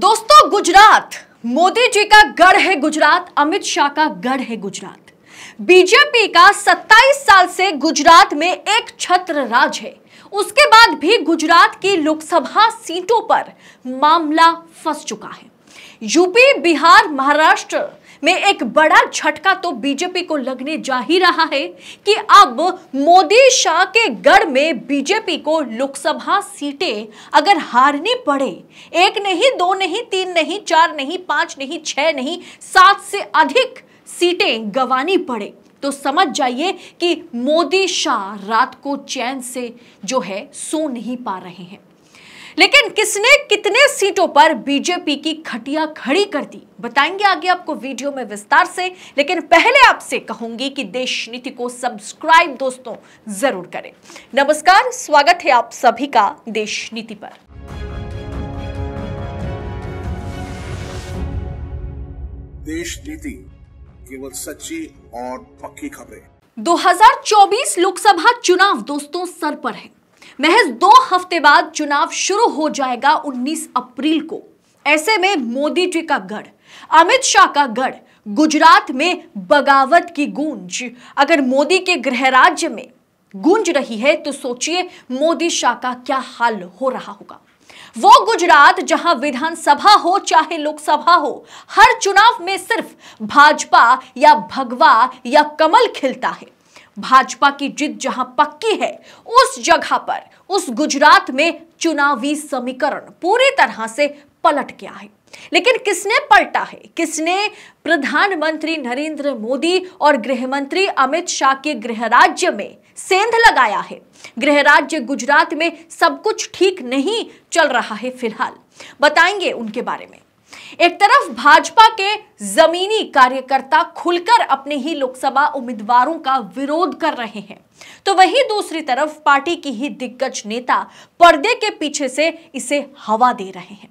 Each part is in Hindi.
दोस्तों गुजरात मोदी जी का गढ़ है गुजरात अमित शाह का गढ़ है गुजरात बीजेपी का 27 साल से गुजरात में एक छत्र राज है उसके बाद भी गुजरात की लोकसभा सीटों पर मामला फंस चुका है यूपी बिहार महाराष्ट्र में एक बड़ा झटका तो बीजेपी को लगने जा ही रहा है कि अब मोदी शाह के गढ़ में बीजेपी को लोकसभा सीटें अगर हारनी पड़े एक नहीं दो नहीं तीन नहीं चार नहीं पांच नहीं छह नहीं सात से अधिक सीटें गंवानी पड़े तो समझ जाइए कि मोदी शाह रात को चैन से जो है सो नहीं पा रहे हैं लेकिन किसने कितने सीटों पर बीजेपी की खटिया खड़ी कर दी बताएंगे आगे आपको वीडियो में विस्तार से लेकिन पहले आपसे कहूंगी कि देश नीति को सब्सक्राइब दोस्तों जरूर करें नमस्कार स्वागत है आप सभी का देश नीति पर देश नीति केवल सच्ची और पक्की खबरें 2024 लोकसभा चुनाव दोस्तों सर पर है महज दो हफ्ते बाद चुनाव शुरू हो जाएगा 19 अप्रैल को ऐसे में मोदी जी का गढ़ अमित शाह का गढ़ गुजरात में बगावत की गूंज अगर मोदी के गृह राज्य में गूंज रही है तो सोचिए मोदी शाह का क्या हाल हो रहा होगा वो गुजरात जहां विधानसभा हो चाहे लोकसभा हो हर चुनाव में सिर्फ भाजपा या भगवा या कमल खिलता है भाजपा की जीत जहां पक्की है उस जगह पर उस गुजरात में चुनावी समीकरण पूरी तरह से पलट गया है लेकिन किसने पलटा है किसने प्रधानमंत्री नरेंद्र मोदी और गृह मंत्री अमित शाह के गृह राज्य में सेंध लगाया है गृह राज्य गुजरात में सब कुछ ठीक नहीं चल रहा है फिलहाल बताएंगे उनके बारे में एक तरफ भाजपा के जमीनी कार्यकर्ता खुलकर अपने ही लोकसभा उम्मीदवारों का विरोध कर रहे हैं तो वहीं दूसरी तरफ पार्टी की ही दिग्गज नेता पर्दे के पीछे से इसे हवा दे रहे हैं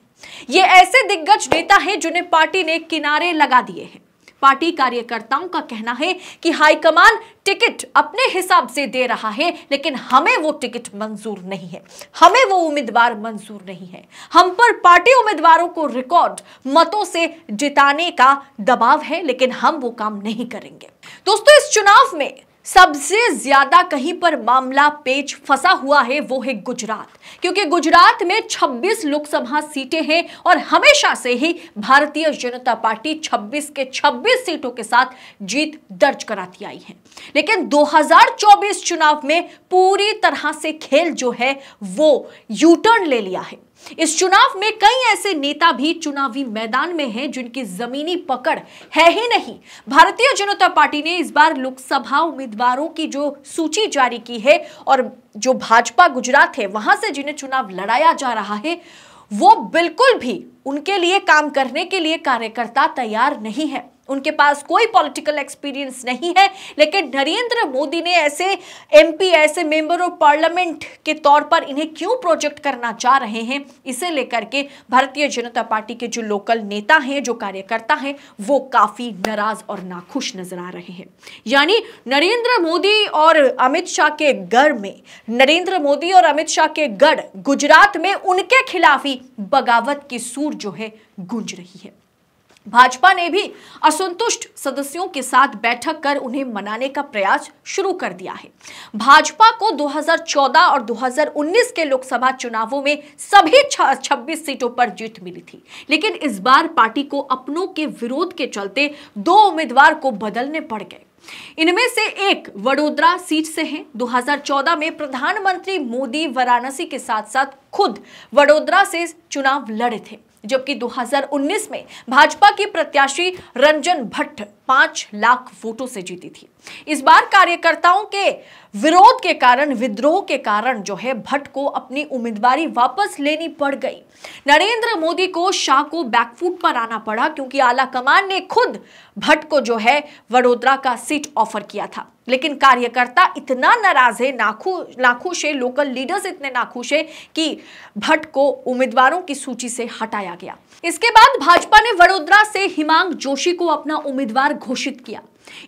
ये ऐसे दिग्गज नेता हैं जिन्हें पार्टी ने किनारे लगा दिए हैं पार्टी कार्यकर्ताओं का कहना है कि हाईकमान टिकट अपने हिसाब से दे रहा है लेकिन हमें वो टिकट मंजूर नहीं है हमें वो उम्मीदवार मंजूर नहीं है हम पर पार्टी उम्मीदवारों को रिकॉर्ड मतों से जिताने का दबाव है लेकिन हम वो काम नहीं करेंगे दोस्तों इस चुनाव में सबसे ज्यादा कहीं पर मामला पेच फंसा हुआ है वो है गुजरात क्योंकि गुजरात में 26 लोकसभा सीटें हैं और हमेशा से ही भारतीय जनता पार्टी 26 के 26 सीटों के साथ जीत दर्ज कराती आई है लेकिन 2024 चुनाव में पूरी तरह से खेल जो है वो यूटर्न ले लिया है इस चुनाव में कई ऐसे नेता भी चुनावी मैदान में हैं जिनकी जमीनी पकड़ है ही नहीं भारतीय जनता पार्टी ने इस बार लोकसभा उम्मीदवारों की जो सूची जारी की है और जो भाजपा गुजरात है वहां से जिन्हें चुनाव लड़ाया जा रहा है वो बिल्कुल भी उनके लिए काम करने के लिए कार्यकर्ता तैयार नहीं है उनके पास कोई पॉलिटिकल एक्सपीरियंस नहीं है लेकिन नरेंद्र मोदी ने ऐसे एमपी ऐसे मेंबर ऑफ पार्लियामेंट के तौर पर इन्हें क्यों प्रोजेक्ट करना चाह रहे हैं इसे लेकर के भारतीय जनता पार्टी के जो लोकल नेता हैं जो कार्यकर्ता हैं वो काफी नाराज और नाखुश नजर आ रहे हैं यानी नरेंद्र मोदी और अमित शाह के गढ़ में नरेंद्र मोदी और अमित शाह के गढ़ गुजरात में उनके खिलाफ ही बगावत की सूर जो है गूंज रही है भाजपा ने भी असंतुष्ट सदस्यों के साथ बैठक कर उन्हें मनाने का प्रयास शुरू कर दिया है भाजपा को 2014 और 2019 के लोकसभा चुनावों में सभी 26 सीटों पर जीत मिली थी लेकिन इस बार पार्टी को अपनों के विरोध के चलते दो उम्मीदवार को बदलने पड़ गए इनमें से एक वडोदरा सीट से हैं 2014 में प्रधानमंत्री मोदी वाराणसी के साथ साथ खुद वडोदरा से चुनाव लड़े थे जबकि 2019 में भाजपा की प्रत्याशी रंजन भट्ट पांच लाख वोटों से जीती थी इस बार कार्यकर्ताओं के विरोध के कारण विद्रोह के कारण जो है भट्ट को अपनी उम्मीदवारी वापस लेनी पड़ गई नरेंद्र मोदी को शाह को बैकफुट पर आना पड़ा क्योंकि आला कमान ने खुद भट्ट को जो है वडोदरा का सीट ऑफर किया था लेकिन कार्यकर्ता इतना नाराज है नाखू नाखुश है लोकल लीडर्स इतने नाखुश है कि भट्ट को उम्मीदवारों की सूची से हटाया गया इसके बाद भाजपा ने वडोदरा से हिमांग जोशी को अपना उम्मीदवार घोषित किया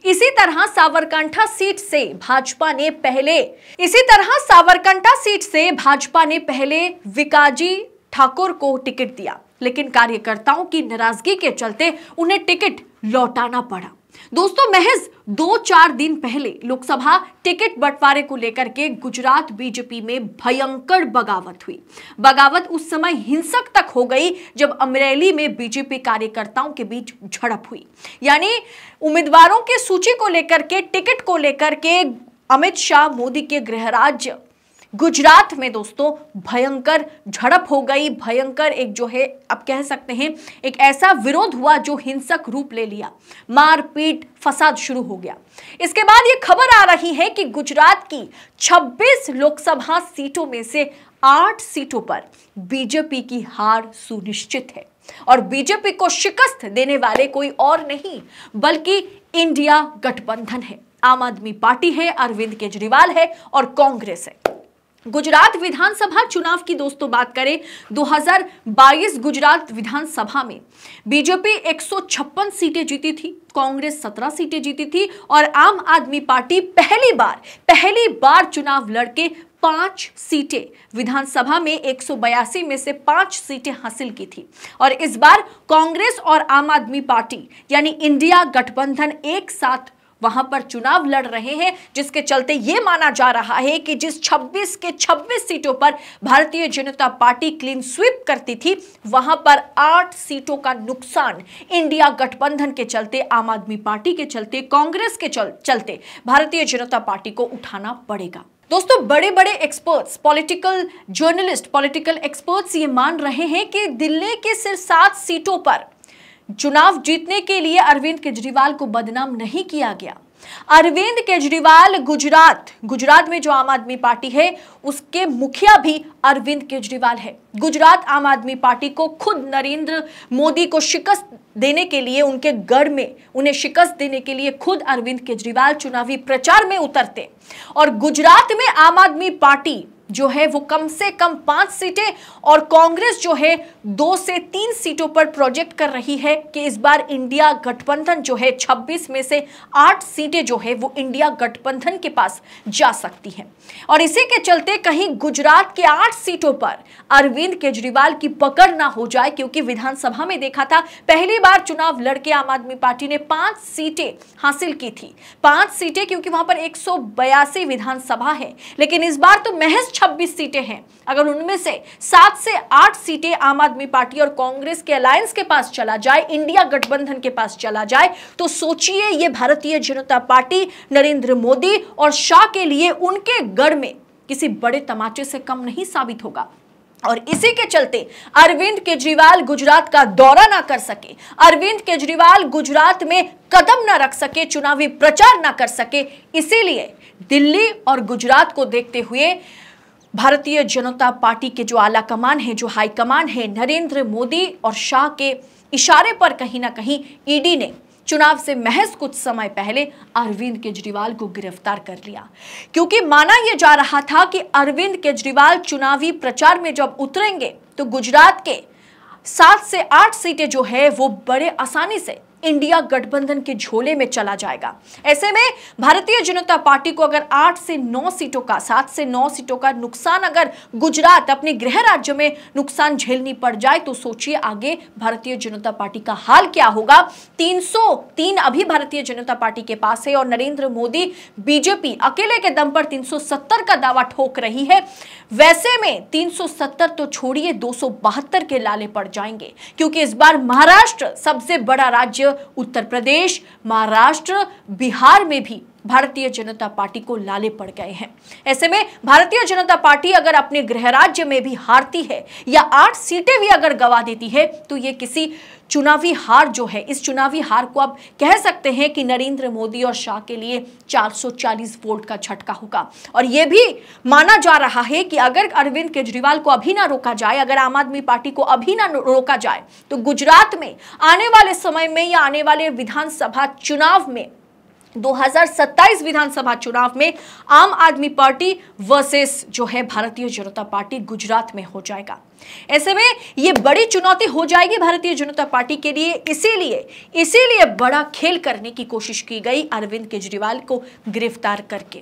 इसी तरह सावरकंठा सीट से भाजपा ने पहले इसी तरह सावरकंठा सीट से भाजपा ने पहले विकाजी ठाकुर को टिकट दिया लेकिन कार्यकर्ताओं की नाराजगी के चलते उन्हें टिकट लौटाना पड़ा दोस्तों महज दो चार दिन पहले लोकसभा टिकट बंटवारे को लेकर के गुजरात बीजेपी में भयंकर बगावत हुई बगावत उस समय हिंसक तक हो गई जब अमरेली में बीजेपी कार्यकर्ताओं के बीच झड़प हुई यानी उम्मीदवारों की सूची को लेकर के टिकट को लेकर के अमित शाह मोदी के गृह राज्य गुजरात में दोस्तों भयंकर झड़प हो गई भयंकर एक जो है अब कह सकते हैं एक ऐसा विरोध हुआ जो हिंसक रूप ले लिया मारपीट फसाद शुरू हो गया इसके बाद यह खबर आ रही है कि गुजरात की 26 लोकसभा सीटों में से आठ सीटों पर बीजेपी की हार सुनिश्चित है और बीजेपी को शिकस्त देने वाले कोई और नहीं बल्कि इंडिया गठबंधन है आम आदमी पार्टी है अरविंद केजरीवाल है और कांग्रेस है गुजरात विधानसभा चुनाव की दोस्तों तो बात करें 2022 गुजरात विधानसभा में बीजेपी 156 सीटें जीती थी कांग्रेस 17 सीटें जीती थी और आम आदमी पार्टी पहली बार पहली बार चुनाव लड़के पांच सीटें विधानसभा में एक में से पांच सीटें हासिल की थी और इस बार कांग्रेस और आम आदमी पार्टी यानी इंडिया गठबंधन एक साथ वहां पर चुनाव लड़ रहे हैं जिसके चलते ये माना जा रहा है कि जिस 26 के 26 सीटों पर भारतीय जनता पार्टी क्लीन स्वीप करती थी वहां पर आठ सीटों का नुकसान इंडिया गठबंधन के चलते आम आदमी पार्टी के चलते कांग्रेस के चल, चलते भारतीय जनता पार्टी को उठाना पड़ेगा दोस्तों बड़े बड़े experts political journalist political experts ये मान रहे हैं कि दिल्ली के सिर्फ सात सीटों पर चुनाव जीतने के लिए अरविंद केजरीवाल को बदनाम नहीं किया गया अरविंद केजरीवाल गुजरात गुजरात में जो आम आदमी पार्टी है उसके मुखिया भी अरविंद केजरीवाल है गुजरात आम आदमी पार्टी को खुद नरेंद्र मोदी को शिकस्त देने के लिए उनके गढ़ में उन्हें शिकस्त देने के लिए खुद अरविंद केजरीवाल चुनावी प्रचार में उतरते और गुजरात में आम आदमी पार्टी जो है वो कम से कम पांच सीटें और कांग्रेस जो है दो से तीन सीटों पर प्रोजेक्ट कर रही है कि इस बार इंडिया गठबंधन जो है 26 में से आठ सीटें जो है वो इंडिया गठबंधन के पास जा सकती है और इसी के चलते कहीं गुजरात के आठ सीटों पर अरविंद केजरीवाल की पकड़ ना हो जाए क्योंकि विधानसभा में देखा था पहली बार चुनाव लड़के आम आदमी पार्टी ने पांच सीटें हासिल की थी पांच सीटें क्योंकि वहां पर एक विधानसभा है लेकिन इस बार तो महज 26 सीटें हैं अगर उनमें से सात से आठ सीटें आम आदमी पार्टी और कांग्रेस के अलायंस के पास चला जाए इंडिया गठबंधन के पास चला जाए तो सोचिए ये भारतीय जनता पार्टी नरेंद्र मोदी और शाह के लिए उनके गढ़ में किसी बड़े तमाचे से कम नहीं साबित होगा और इसी के चलते अरविंद केजरीवाल गुजरात का दौरा ना कर सके अरविंद केजरीवाल गुजरात में कदम ना रख सके चुनावी प्रचार ना कर सके इसीलिए दिल्ली और गुजरात को देखते हुए भारतीय जनता पार्टी के जो आला कमान है जो हाई कमान है नरेंद्र मोदी और शाह के इशारे पर कहीं ना कहीं ईडी ने चुनाव से महज कुछ समय पहले अरविंद केजरीवाल को गिरफ्तार कर लिया क्योंकि माना यह जा रहा था कि अरविंद केजरीवाल चुनावी प्रचार में जब उतरेंगे तो गुजरात के सात से आठ सीटें जो है वो बड़े आसानी से इंडिया गठबंधन के झोले में चला जाएगा ऐसे में भारतीय जनता पार्टी को अगर आठ से नौ सीटों का सात से नौ सीटों का नुकसान अगर गुजरात अपने गृह राज्य में नुकसान झेलनी पड़ जाए तो सोचिए आगे भारतीय जनता पार्टी का हाल क्या होगा तीन अभी भारतीय जनता पार्टी के पास है और नरेंद्र मोदी बीजेपी अकेले के दम पर तीन का दावा ठोक रही है वैसे में 370 तो छोड़िए दो के लाले पड़ जाएंगे क्योंकि इस बार महाराष्ट्र सबसे बड़ा राज्य उत्तर प्रदेश महाराष्ट्र बिहार में भी भारतीय जनता पार्टी को लाले पड़ गए हैं ऐसे में भारतीय जनता पार्टी अगर अपने गृह राज्य में भी हारती है या आठ सीटें भी अगर गवा देती है तो ये किसी चुनावी हार जो है इस चुनावी हार को आप कह सकते हैं कि नरेंद्र मोदी और शाह के लिए 440 वोल्ट का झटका होगा और यह भी माना जा रहा है कि अगर अरविंद केजरीवाल को अभी ना रोका जाए अगर आम आदमी पार्टी को अभी ना रोका जाए तो गुजरात में आने वाले समय में या आने वाले विधानसभा चुनाव में 2027 विधानसभा चुनाव में आम आदमी पार्टी वर्सेस जो है भारतीय जनता पार्टी गुजरात में हो जाएगा ऐसे में ये बड़ी चुनौती हो जाएगी भारतीय जनता पार्टी के लिए इसीलिए इसीलिए बड़ा खेल करने की कोशिश की गई अरविंद केजरीवाल को गिरफ्तार करके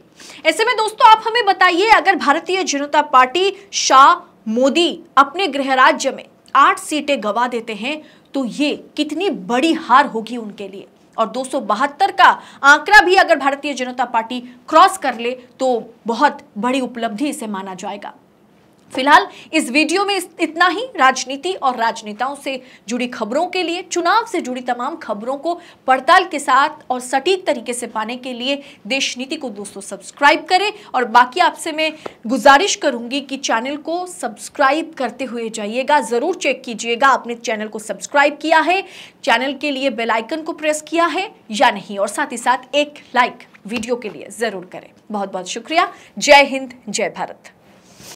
ऐसे में दोस्तों आप हमें बताइए अगर भारतीय जनता पार्टी शाह मोदी अपने गृह राज्य में आठ सीटें गवा देते हैं तो ये कितनी बड़ी हार होगी उनके लिए और दो का आंकड़ा भी अगर भारतीय जनता पार्टी क्रॉस कर ले तो बहुत बड़ी उपलब्धि इसे माना जाएगा फिलहाल इस वीडियो में इतना ही राजनीति और राजनेताओं से जुड़ी खबरों के लिए चुनाव से जुड़ी तमाम खबरों को पड़ताल के साथ और सटीक तरीके से पाने के लिए देश नीति को दोस्तों सब्सक्राइब करें और बाकी आपसे मैं गुजारिश करूंगी कि चैनल को सब्सक्राइब करते हुए जाइएगा ज़रूर चेक कीजिएगा आपने चैनल को सब्सक्राइब किया है चैनल के लिए बेलाइकन को प्रेस किया है या नहीं और साथ ही साथ एक लाइक वीडियो के लिए ज़रूर करें बहुत बहुत शुक्रिया जय हिंद जय भारत